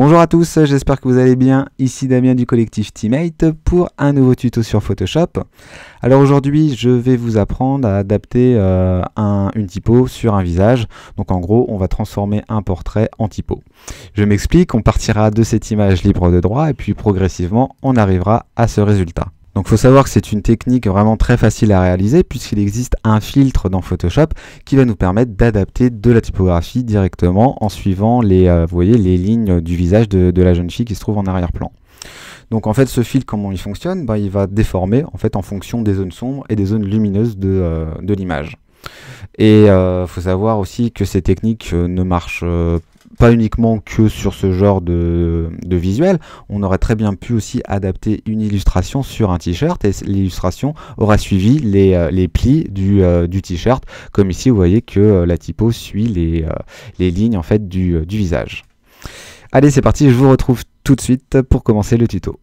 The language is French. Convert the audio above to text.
Bonjour à tous, j'espère que vous allez bien. Ici Damien du collectif Teammate pour un nouveau tuto sur Photoshop. Alors aujourd'hui, je vais vous apprendre à adapter euh, un, une typo sur un visage. Donc en gros, on va transformer un portrait en typo. Je m'explique, on partira de cette image libre de droit et puis progressivement, on arrivera à ce résultat. Donc il faut savoir que c'est une technique vraiment très facile à réaliser puisqu'il existe un filtre dans Photoshop qui va nous permettre d'adapter de la typographie directement en suivant les, euh, voyez, les lignes du visage de, la jeune fille qui se trouve en arrière-plan. Donc en fait ce filtre comment il fonctionne ben, Il va déformer en fait en fonction des zones sombres et des zones lumineuses de, euh, l'image. Et il euh, faut savoir aussi que ces techniques ne marchent pas uniquement que sur ce genre de, de, visuel, on aurait très bien pu aussi adapter une illustration sur un t-shirt et l'illustration aura suivi les, euh, plis euh, du, t-shirt, comme ici vous voyez que euh, la typo suit les, les lignes en fait du, du visage. Allez c'est parti, je vous retrouve tout de suite pour commencer le tuto.